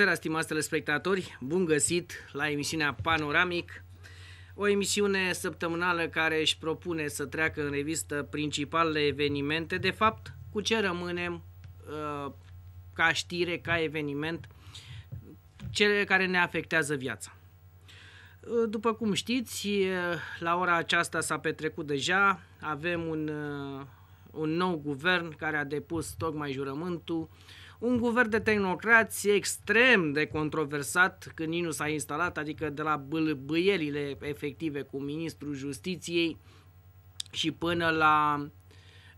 seara, stimați telespectatori! Bun găsit la emisiunea Panoramic, o emisiune săptămânală care își propune să treacă în revistă principalele evenimente, de fapt, cu ce rămânem uh, ca știre, ca eveniment, cele care ne afectează viața. Uh, după cum știți, uh, la ora aceasta s-a petrecut deja, avem un, uh, un nou guvern care a depus tocmai jurământul, uh, un guvern de tehnocrați extrem de controversat când Ninu s-a instalat, adică de la bâlbâielile efective cu ministrul justiției și până la,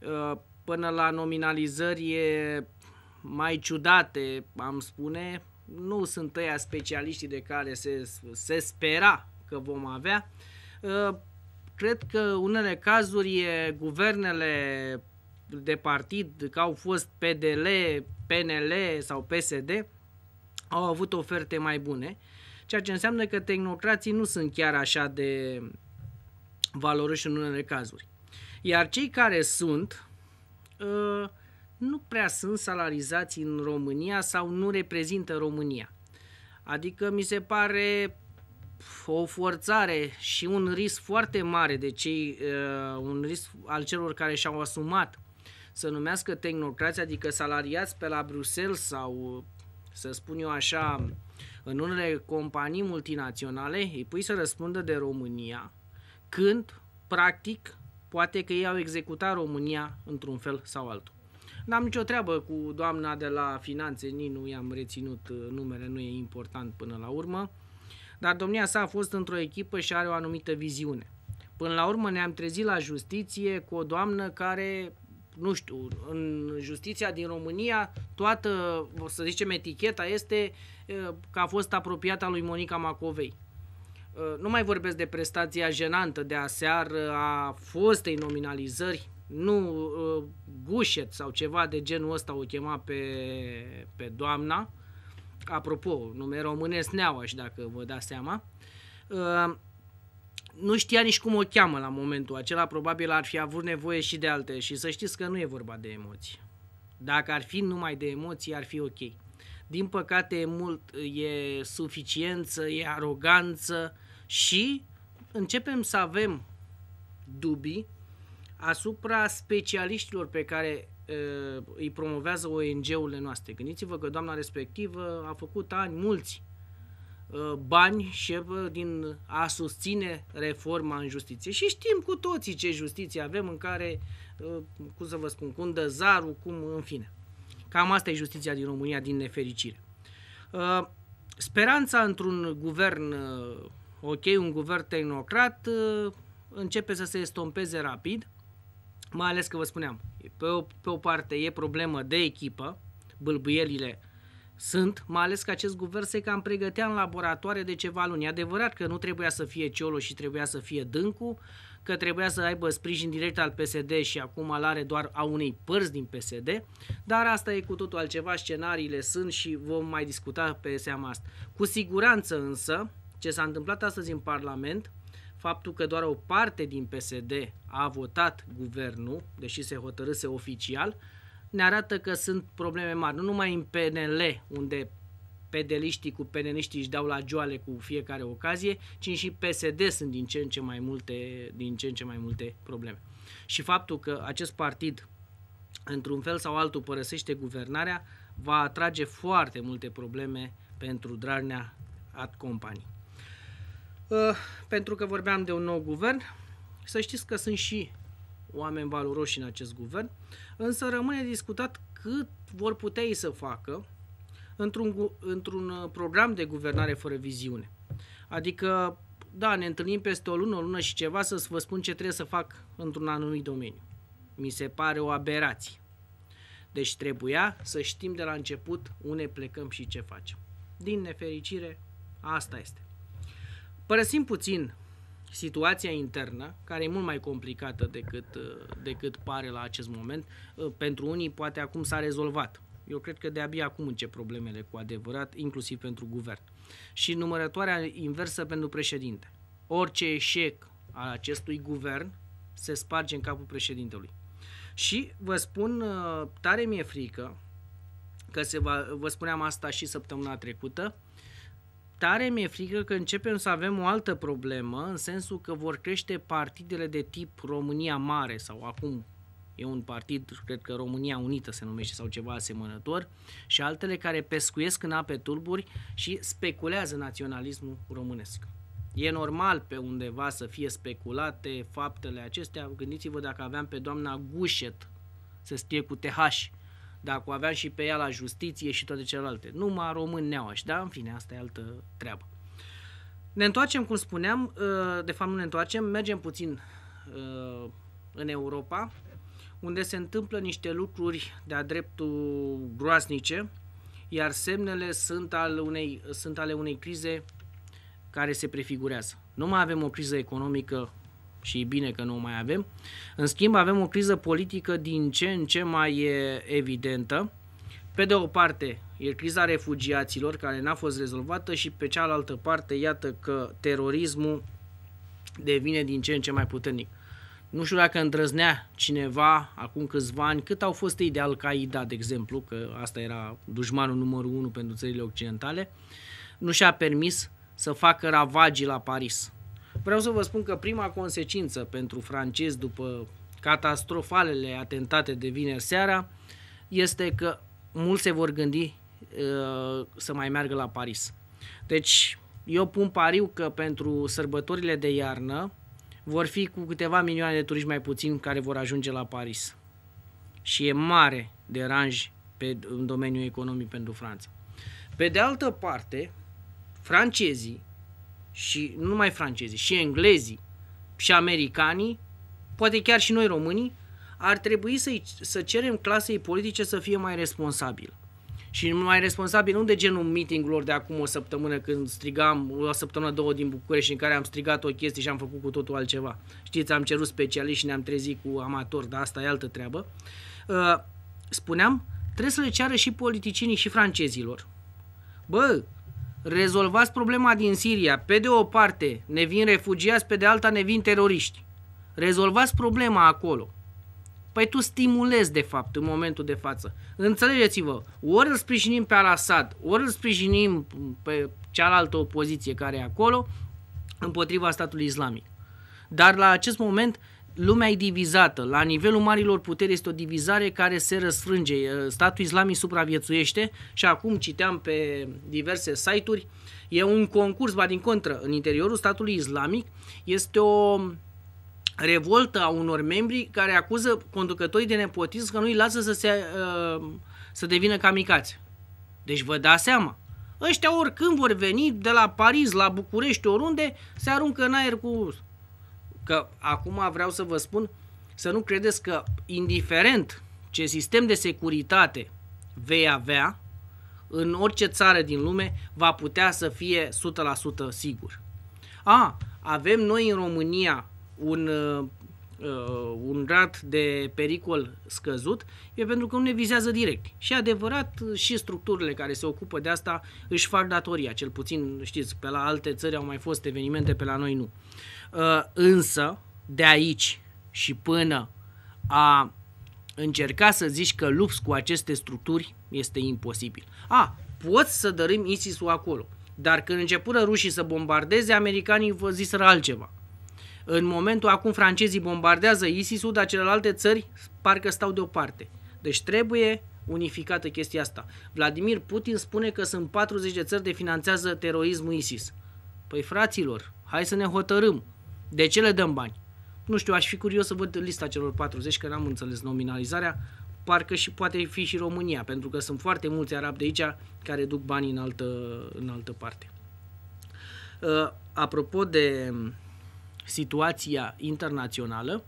uh, până la nominalizări mai ciudate, am spune, nu sunt ăia specialiștii de care se, se spera că vom avea. Uh, cred că unele cazuri guvernele de partid, că au fost PDL, PNL sau PSD au avut oferte mai bune, ceea ce înseamnă că tehnocrații nu sunt chiar așa de valoroși în unele cazuri. Iar cei care sunt, uh, nu prea sunt salarizați în România sau nu reprezintă România. Adică mi se pare o forțare și un risc foarte mare de cei, uh, un risc al celor care și-au asumat să numească tehnocrați, adică salariați pe la Bruxelles sau, să spun eu așa, în unele companii multinaționale, îi pui să răspundă de România, când, practic, poate că ei au executat România într-un fel sau altul. N-am nicio treabă cu doamna de la finanțe, nici nu i-am reținut uh, numele, nu e important până la urmă, dar domnia sa a fost într-o echipă și are o anumită viziune. Până la urmă ne-am trezit la justiție cu o doamnă care nu știu, în justiția din România, toată, să zicem, eticheta este că a fost apropiată a lui Monica Macovei. Nu mai vorbesc de prestația jenantă de aseară a fostei nominalizări, nu gușet sau ceva de genul ăsta o chema pe, pe doamna. Apropo, nume românesc Neaua și dacă vă dați seama nu știa nici cum o cheamă la momentul acela, probabil ar fi avut nevoie și de alte și să știți că nu e vorba de emoții. Dacă ar fi numai de emoții, ar fi ok. Din păcate e mult, e suficiență, e aroganță și începem să avem dubii asupra specialiștilor pe care uh, îi promovează ONG-urile noastre. Gândiți-vă că doamna respectivă a făcut ani mulți Uh, bani și uh, din a susține reforma în justiție. Și știm cu toții ce justiție avem în care, uh, cum să vă spun, cu zarul, cum în fine. Cam asta e justiția din România, din nefericire. Speranța într-un guvern ok, un guvern tehnocrat, începe să se estompeze rapid, mai ales că vă spuneam, pe o, pe o parte e problemă de echipă, bâlbâielile sunt, mai ales că acest guvern se cam pregătea în laboratoare de ceva luni. E adevărat că nu trebuia să fie Ciolo și trebuia să fie Dâncu, că trebuia să aibă sprijin direct al PSD și acum îl are doar a unei părți din PSD, dar asta e cu totul altceva, scenariile sunt și vom mai discuta pe seama asta. Cu siguranță însă, ce s-a întâmplat astăzi în Parlament, faptul că doar o parte din PSD a votat guvernul, deși se hotărâse oficial, ne arată că sunt probleme mari, nu numai în PNL, unde pedeliștii cu peneliștii își dau la joale cu fiecare ocazie, ci și PSD sunt din ce în ce mai multe, din ce în ce mai multe probleme. Și faptul că acest partid, într-un fel sau altul, părăsește guvernarea, va atrage foarte multe probleme pentru Dragnea at companii. Uh, pentru că vorbeam de un nou guvern, să știți că sunt și oameni valoroși în acest guvern, însă rămâne discutat cât vor putea ei să facă într-un, într-un uh, program de guvernare fără viziune. Adică, da, ne întâlnim peste o lună, o lună și ceva să vă spun ce trebuie să fac într-un anumit domeniu. Mi se pare o aberație. Deci trebuia să știm de la început unde plecăm și ce facem. Din nefericire, asta este. Părăsim puțin situația internă, care e mult mai complicată decât, uh, decât pare la acest moment, uh, pentru unii poate acum s-a rezolvat. Eu cred că de-abia acum încep problemele cu adevărat, inclusiv pentru guvern. Și numărătoarea inversă pentru președinte. Orice eșec al acestui guvern se sparge în capul președintelui. Și vă spun, uh, tare mi-e frică, că se va, vă spuneam asta și săptămâna trecută, tare mi-e frică că începem să avem o altă problemă, în sensul că vor crește partidele de tip România Mare sau acum e un partid, cred că România Unită se numește sau ceva asemănător, și altele care pescuiesc în ape tulburi și speculează naționalismul românesc. E normal pe undeva să fie speculate faptele acestea. Gândiți-vă dacă aveam pe doamna Gușet, să scrie cu TH, dacă o aveam și pe ea la justiție și toate celelalte. Numai român neauași, da? În fine, asta e altă treabă. Ne întoarcem, cum spuneam, uh, de fapt nu ne întoarcem, mergem puțin uh, în Europa, unde se întâmplă niște lucruri de-a dreptul groaznice, iar semnele sunt, al unei, sunt ale unei crize care se prefigurează. Nu mai avem o criză economică și e bine că nu o mai avem. În schimb, avem o criză politică din ce în ce mai evidentă. Pe de o parte, e criza refugiaților care n-a fost rezolvată și pe cealaltă parte, iată că terorismul devine din ce în ce mai puternic. Nu știu dacă îndrăznea cineva acum câțiva ani cât au fost ei de Al-Qaeda, de exemplu, că asta era dușmanul numărul unu pentru țările occidentale, nu și-a permis să facă ravagii la Paris. Vreau să vă spun că prima consecință pentru francezi după catastrofalele atentate de vineri seara este că mulți se vor gândi uh, să mai meargă la Paris. Deci eu pun pariu că pentru sărbătorile de iarnă vor fi cu câteva milioane de turiști mai puțini care vor ajunge la Paris. Și e mare deranj pe, în domeniul economic pentru Franța. Pe de altă parte, francezii și nu numai francezii, și englezii, și americanii, poate chiar și noi românii, ar trebui să, să cerem clasei politice să fie mai responsabilă. Și mai responsabil nu de genul meeting de acum o săptămână când strigam, o săptămână două din București în care am strigat o chestie și am făcut cu totul altceva. Știți, am cerut specialiști și ne-am trezit cu amatori, dar asta e altă treabă. Uh, spuneam, trebuie să le ceară și politicienii și francezilor. Bă, rezolvați problema din Siria. Pe de o parte ne vin refugiați, pe de alta ne vin teroriști. Rezolvați problema acolo. Păi tu stimulezi, de fapt, în momentul de față. Înțelegeți-vă, ori îl sprijinim pe Al-Assad, ori îl sprijinim pe cealaltă opoziție care e acolo, împotriva statului islamic. Dar la acest moment lumea e divizată. La nivelul marilor puteri este o divizare care se răsfrânge. Statul islamic supraviețuiește și acum citeam pe diverse site-uri, e un concurs, ba din contră, în interiorul statului islamic este o revoltă a unor membri care acuză conducătorii de nepotism că nu îi lasă să, se, ă, să devină camicați. Deci vă dați seama. Ăștia oricând vor veni de la Paris, la București, oriunde, se aruncă în aer cu că acum vreau să vă spun să nu credeți că indiferent ce sistem de securitate vei avea, în orice țară din lume va putea să fie 100% sigur. A, avem noi în România un, uh, uh un rat de pericol scăzut, e pentru că nu ne vizează direct. Și adevărat, și structurile care se ocupă de asta își fac datoria, cel puțin, știți, pe la alte țări au mai fost evenimente, pe la noi nu. Uh, Uh, însă, de aici și până a încerca să zici că lupți cu aceste structuri este imposibil. A, poți să dărâm ISIS-ul acolo, dar când începură rușii să bombardeze, americanii vă ziseră altceva. În momentul acum francezii bombardează ISIS-ul, dar celelalte țări parcă stau deoparte. Deci trebuie unificată chestia asta. Vladimir Putin spune că sunt 40 de țări de finanțează terorismul ISIS. Păi fraților, hai să ne hotărâm. De ce le dăm bani? Nu știu, aș fi curios să văd lista celor 40, că n-am înțeles nominalizarea. Parcă și poate fi și România, pentru că sunt foarte mulți arabi de aici care duc bani în altă, în altă parte. Uh, apropo de situația internațională,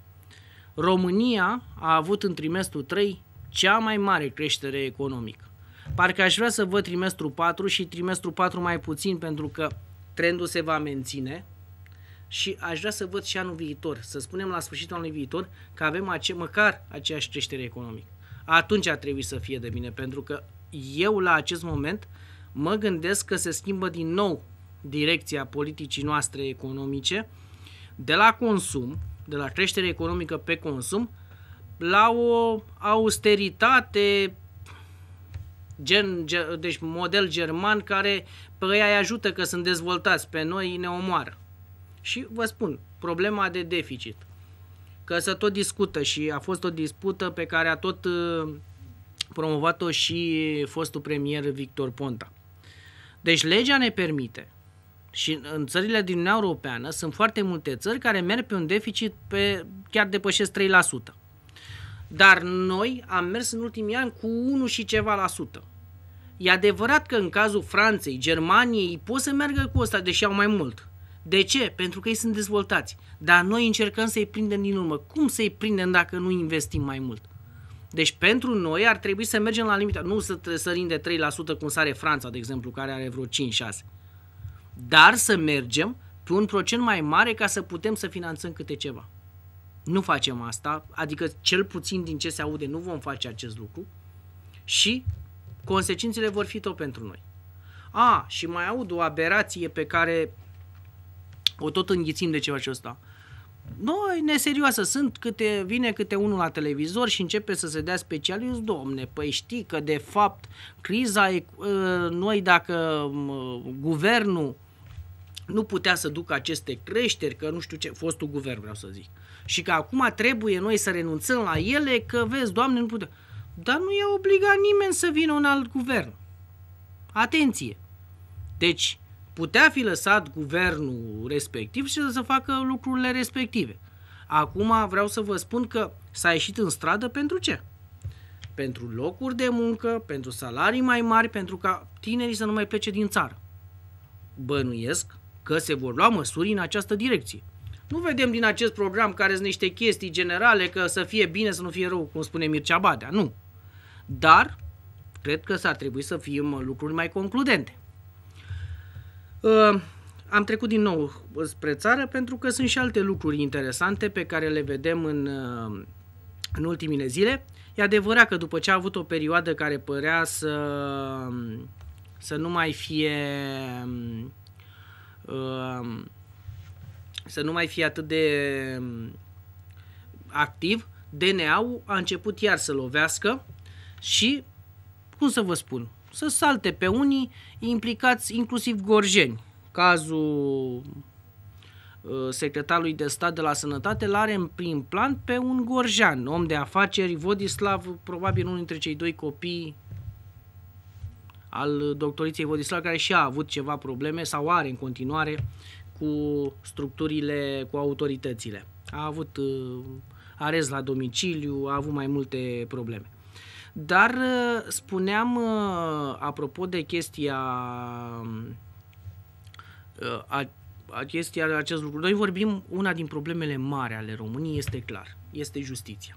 România a avut în trimestru 3 cea mai mare creștere economică. Parcă aș vrea să văd trimestru 4 și trimestru 4 mai puțin pentru că trendul se va menține, și aș vrea să văd și anul viitor, să spunem la sfârșitul anului viitor că avem ace- măcar aceeași creștere economică. Atunci ar trebui să fie de bine, pentru că eu la acest moment mă gândesc că se schimbă din nou direcția politicii noastre economice de la consum, de la creștere economică pe consum, la o austeritate gen, deci model german care pe ei ajută că sunt dezvoltați, pe noi ne omoară. Și vă spun, problema de deficit. Că se tot discută și a fost o dispută pe care a tot uh, promovat-o și fostul premier Victor Ponta. Deci legea ne permite și în țările din Uniunea Europeană sunt foarte multe țări care merg pe un deficit pe chiar depășesc 3%. Dar noi am mers în ultimii ani cu 1 și ceva la sută. E adevărat că în cazul Franței, Germaniei, pot să meargă cu ăsta, deși au mai mult. De ce? Pentru că ei sunt dezvoltați. Dar noi încercăm să-i prindem din urmă. Cum să-i prindem dacă nu investim mai mult? Deci pentru noi ar trebui să mergem la limita, nu să sărim de 3% cum sare Franța, de exemplu, care are vreo 5-6. Dar să mergem pe un procent mai mare ca să putem să finanțăm câte ceva. Nu facem asta, adică cel puțin din ce se aude nu vom face acest lucru și consecințele vor fi tot pentru noi. A, și mai aud o aberație pe care o tot înghițim de ceva și ăsta. Noi, neserioasă, sunt câte, vine câte unul la televizor și începe să se dea special. Eu domne, păi știi că de fapt criza, e, ă, noi dacă guvernul nu putea să ducă aceste creșteri, că nu știu ce, fostul guvern vreau să zic. Și că acum trebuie noi să renunțăm la ele, că vezi, Doamne, nu putea, Dar nu e obligat nimeni să vină un alt guvern. Atenție! Deci, putea fi lăsat guvernul respectiv și să facă lucrurile respective. Acum vreau să vă spun că s-a ieșit în stradă pentru ce? Pentru locuri de muncă, pentru salarii mai mari, pentru ca tinerii să nu mai plece din țară. Bănuiesc că se vor lua măsuri în această direcție. Nu vedem din acest program care sunt niște chestii generale că să fie bine, să nu fie rău, cum spune Mircea Badea, nu. Dar cred că s-ar trebui să fim lucruri mai concludente. Am trecut din nou spre țară pentru că sunt și alte lucruri interesante pe care le vedem în, în ultimile zile. E adevărat că după ce a avut o perioadă care părea să, să nu mai fie um, să nu mai fie atât de um, activ, DNA-ul a început iar să lovească și, cum să vă spun, să salte pe unii implicați inclusiv gorjeni. Cazul uh, secretarului de stat de la sănătate l-are în prim plan pe un gorjan, om de afaceri, Vodislav, probabil unul dintre cei doi copii al doctoriței Vodislav, care și a avut ceva probleme sau are în continuare cu structurile, cu autoritățile. A avut arez uh, arest la domiciliu, a avut mai multe probleme. Dar uh, spuneam, uh, apropo de chestia um, uh, a, a chestia, acest lucru. Noi vorbim, una din problemele mari ale României este clar, este justiția.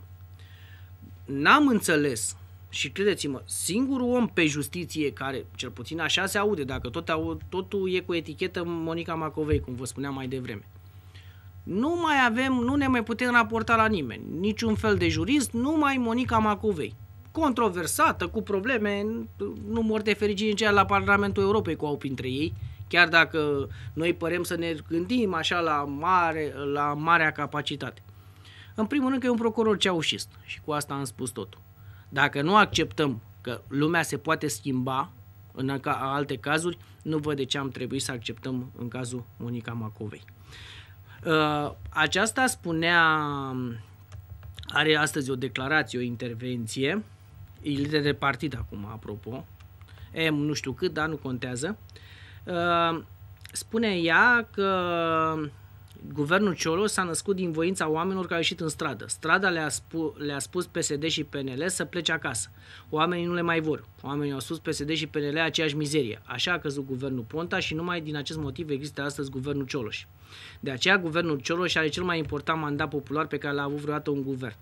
N-am înțeles și credeți-mă, singurul om pe justiție care, cel puțin așa se aude, dacă tot au, totul e cu etichetă Monica Macovei, cum vă spuneam mai devreme. Nu mai avem, nu ne mai putem raporta la nimeni, niciun fel de jurist, numai Monica Macovei controversată, cu probleme, nu mor de fericire nici la Parlamentul Europei cu au printre ei, chiar dacă noi părem să ne gândim așa la, mare, la marea capacitate. În primul rând că e un procuror ceaușist și cu asta am spus totul. Dacă nu acceptăm că lumea se poate schimba în alte cazuri, nu văd de ce am trebuit să acceptăm în cazul Monica Macovei. Uh, aceasta spunea, are astăzi o declarație, o intervenție, E lider de partid acum, apropo. M nu știu cât, dar nu contează. Uh, spune ea că guvernul Ciolo s-a născut din voința oamenilor care au ieșit în stradă. Strada le-a, spu- le-a spus PSD și PNL să plece acasă. Oamenii nu le mai vor. Oamenii au spus PSD și PNL aceeași mizerie. Așa a căzut guvernul Ponta și numai din acest motiv există astăzi guvernul Cioloș. De aceea, guvernul Cioloș are cel mai important mandat popular pe care l-a avut vreodată un guvern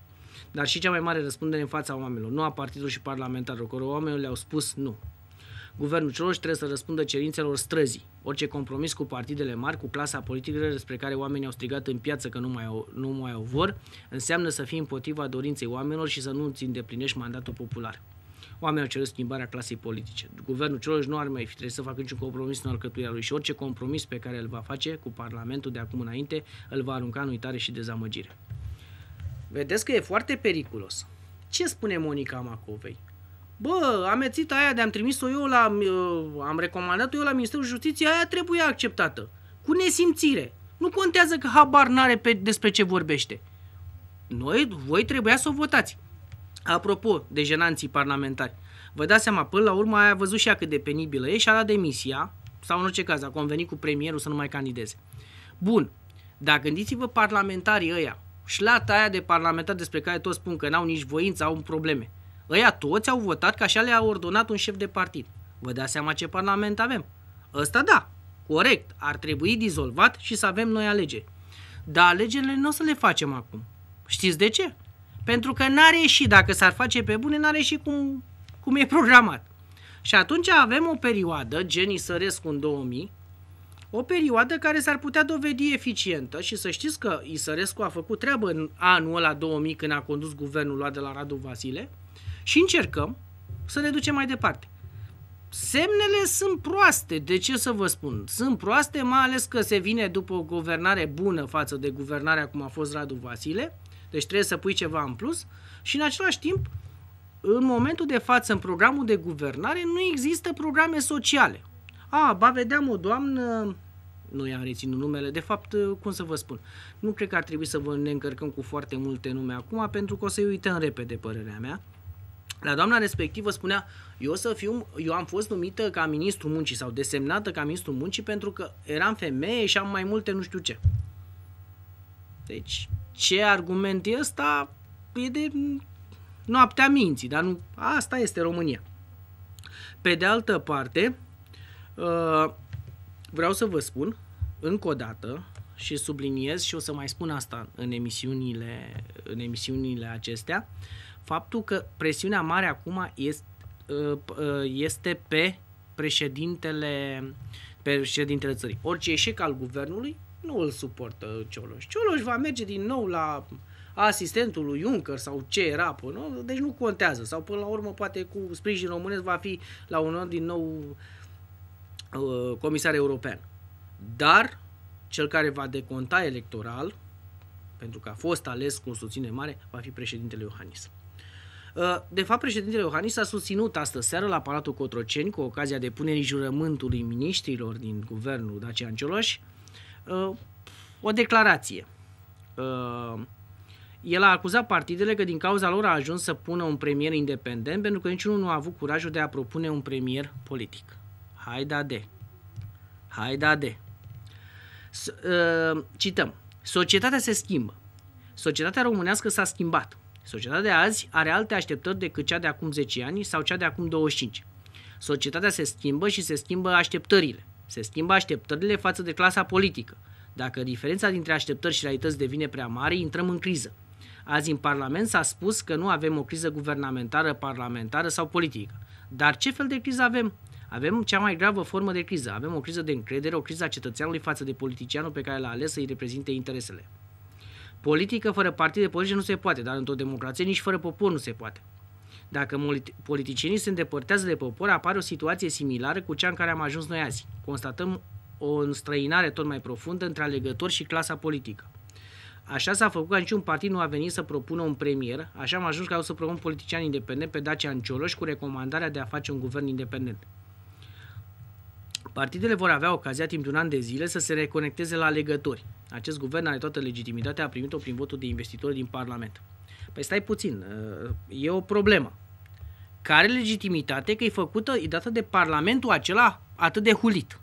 dar și cea mai mare răspundere în fața oamenilor, nu a partidului și parlamentarilor, că oamenilor le-au spus nu. Guvernul Cioloș trebuie să răspundă cerințelor străzii. Orice compromis cu partidele mari, cu clasa politică despre care oamenii au strigat în piață că nu mai, au, nu mai au vor, înseamnă să fii împotriva dorinței oamenilor și să nu îți îndeplinești mandatul popular. Oamenii au cerut schimbarea clasei politice. Guvernul Cioloș nu ar mai fi trebuit să facă niciun compromis în alcătuirea lui și orice compromis pe care îl va face cu Parlamentul de acum înainte îl va arunca în uitare și dezamăgire. Vedeți că e foarte periculos. Ce spune Monica Macovei? Bă, amețita aia de-am trimis-o eu la... Uh, am recomandat-o eu la Ministerul Justiției, aia trebuie acceptată. Cu nesimțire. Nu contează că habar n-are pe, despre ce vorbește. Noi, voi trebuia să o votați. Apropo de jenanții parlamentari, vă dați seama, până la urmă aia a văzut și ea cât de penibilă e și a dat demisia, sau în orice caz a convenit cu premierul să nu mai candideze. Bun, dar gândiți-vă parlamentarii ăia șlata aia de parlamentar despre care toți spun că n-au nici voință, au probleme. Ăia toți au votat că așa le-a ordonat un șef de partid. Vă dați seama ce parlament avem? Ăsta da, corect, ar trebui dizolvat și să avem noi alegeri. Dar alegerile nu o să le facem acum. Știți de ce? Pentru că n-are și dacă s-ar face pe bune, n-are și cum, cum e programat. Și atunci avem o perioadă, Geni Sărescu în 2000, o perioadă care s-ar putea dovedi eficientă și să știți că Isărescu a făcut treabă în anul ăla 2000 când a condus guvernul luat de la Radu Vasile și încercăm să ne ducem mai departe. Semnele sunt proaste, de ce să vă spun? Sunt proaste, mai ales că se vine după o guvernare bună față de guvernarea cum a fost Radu Vasile, deci trebuie să pui ceva în plus și în același timp, în momentul de față, în programul de guvernare, nu există programe sociale. A, ba, vedeam o doamnă noi am reținut numele. De fapt, uh, cum să vă spun, nu cred că ar trebui să vă ne încărcăm cu foarte multe nume acum, pentru că o să-i uităm repede părerea mea. La doamna respectivă spunea, eu, să fiu, eu am fost numită ca ministru muncii sau desemnată ca ministru muncii pentru că eram femeie și am mai multe nu știu ce. Deci, ce argument e ăsta e de noaptea minții, dar nu, asta este România. Pe de altă parte, uh, vreau să vă spun încă o dată și subliniez și o să mai spun asta în emisiunile, în emisiunile acestea, faptul că presiunea mare acum este, uh, este pe președintele, pe președintele țării. Orice eșec al guvernului nu îl suportă Cioloș. Cioloș va merge din nou la asistentul lui Juncker sau ce era până, deci nu contează. Sau până la urmă poate cu sprijin românesc va fi la un an din nou uh, comisar european. Dar cel care va deconta electoral, pentru că a fost ales cu o susținere mare, va fi președintele Iohannis. Uh, de fapt, președintele Iohannis a susținut astă seară la Palatul Cotroceni, cu ocazia depunerii jurământului miniștrilor din guvernul Dacian Cioloș, uh, o declarație. Uh, el a acuzat partidele că din cauza lor a ajuns să pună un premier independent pentru că niciunul nu a avut curajul de a propune un premier politic. Haida de! Haida de! Uh, cităm. Societatea se schimbă. Societatea românească s-a schimbat. Societatea de azi are alte așteptări decât cea de acum 10 ani sau cea de acum 25. Societatea se schimbă și se schimbă așteptările. Se schimbă așteptările față de clasa politică. Dacă diferența dintre așteptări și realități devine prea mare, intrăm în criză. Azi în Parlament s-a spus că nu avem o criză guvernamentară, parlamentară sau politică. Dar ce fel de criză avem? Avem cea mai gravă formă de criză. Avem o criză de încredere, o criză a cetățeanului față de politicianul pe care l-a ales să-i reprezinte interesele. Politică fără partide politice nu se poate, dar într-o democrație nici fără popor nu se poate. Dacă politicienii se îndepărtează de popor, apare o situație similară cu cea în care am ajuns noi azi. Constatăm o înstrăinare tot mai profundă între alegători și clasa politică. Așa s-a făcut că niciun partid nu a venit să propună un premier, așa am ajuns că au să propun politician independent pe Dacia Ancioloș cu recomandarea de a face un guvern independent. Partidele vor avea ocazia timp de un an de zile să se reconecteze la alegători. Acest guvern are toată legitimitatea, a primit-o prin votul de investitori din Parlament. Păi stai puțin, uh, e o problemă. Care legitimitate că e făcută, e dată de Parlamentul acela atât de hulit?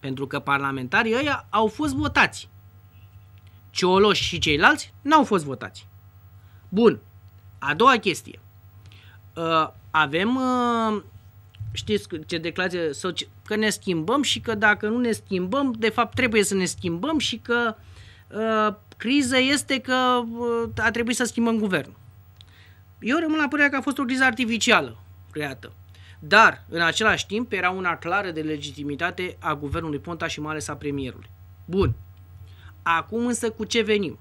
Pentru că parlamentarii ăia au fost votați. Cioloș și ceilalți n-au fost votați. Bun. A doua chestie. Uh, avem uh, știți ce declarație, că ne schimbăm și că dacă nu ne schimbăm, de fapt trebuie să ne schimbăm și că uh, criza este că uh, a trebuit să schimbăm guvernul. Eu rămân la părerea că a fost o criză artificială creată. Dar, în același timp, era una clară de legitimitate a guvernului Ponta și mai ales a premierului. Bun. Acum însă cu ce venim?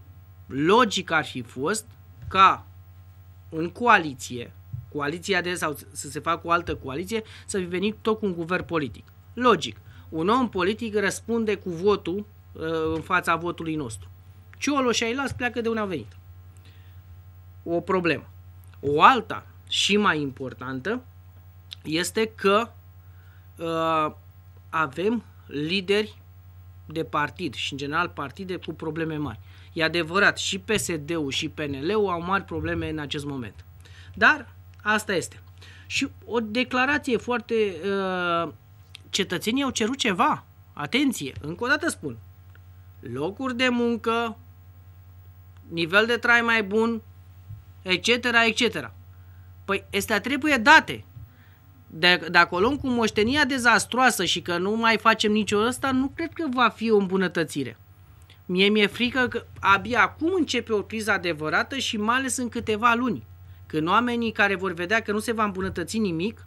Logic ar fi fost ca în coaliție coaliția de sau să se facă o altă coaliție, să fi venit tot cu un guvern politic. Logic. Un om politic răspunde cu votul uh, în fața votului nostru. Ciolo și las pleacă de unde a venit. O problemă. O alta și mai importantă este că uh, avem lideri de partid și în general partide cu probleme mari. E adevărat, și PSD-ul și PNL-ul au mari probleme în acest moment. Dar Asta este. Și o declarație foarte... Uh, cetățenii au cerut ceva. Atenție, încă o dată spun. Locuri de muncă, nivel de trai mai bun, etc., etc. Păi, astea trebuie date. De, dacă o luăm cu moștenia dezastroasă și că nu mai facem nicio ăsta, nu cred că va fi o îmbunătățire. Mie mi-e frică că abia acum începe o criză adevărată și mai ales în câteva luni. Când oamenii care vor vedea că nu se va îmbunătăți nimic,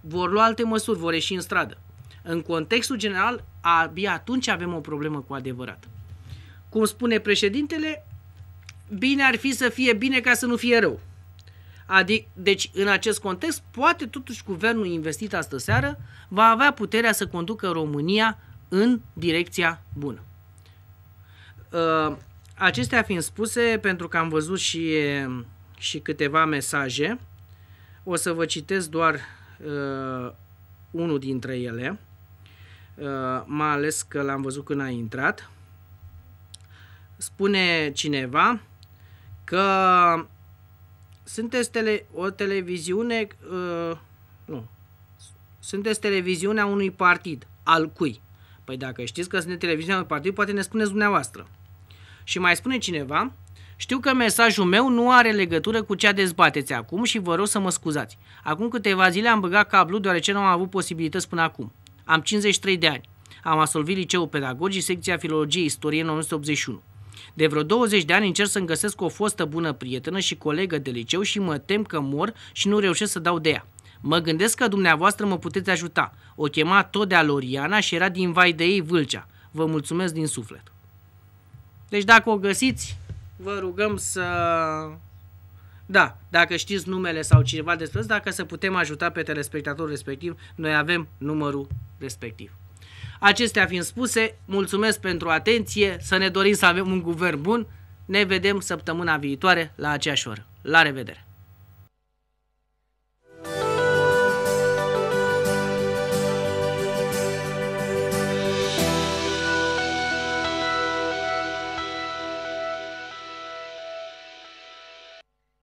vor lua alte măsuri, vor ieși în stradă. În contextul general, abia atunci avem o problemă cu adevărat. Cum spune președintele, bine ar fi să fie bine ca să nu fie rău. Adic, deci, în acest context, poate totuși guvernul investit astă seară va avea puterea să conducă România în direcția bună. Uh, acestea fiind spuse, pentru că am văzut și și câteva mesaje. O să vă citesc doar uh, unul dintre ele, uh, mai ales că l-am văzut când a intrat. Spune cineva că sunteți tele, o televiziune, uh, nu, sunteți televiziunea unui partid, al cui? Păi dacă știți că sunteți televiziunea unui partid, poate ne spuneți dumneavoastră. Și mai spune cineva știu că mesajul meu nu are legătură cu ce dezbateți acum și vă rog să mă scuzați. Acum câteva zile am băgat cablu deoarece nu am avut posibilități până acum. Am 53 de ani. Am absolvit liceul pedagogii, secția filologie istorie în 1981. De vreo 20 de ani încerc să-mi găsesc o fostă bună prietenă și colegă de liceu și mă tem că mor și nu reușesc să dau de ea. Mă gândesc că dumneavoastră mă puteți ajuta. O chema tot de Aloriana și era din vai de ei Vâlcea. Vă mulțumesc din suflet. Deci dacă o găsiți, vă rugăm să... Da, dacă știți numele sau cineva despre asta, dacă să putem ajuta pe telespectatorul respectiv, noi avem numărul respectiv. Acestea fiind spuse, mulțumesc pentru atenție, să ne dorim să avem un guvern bun. Ne vedem săptămâna viitoare la aceeași oră. La revedere!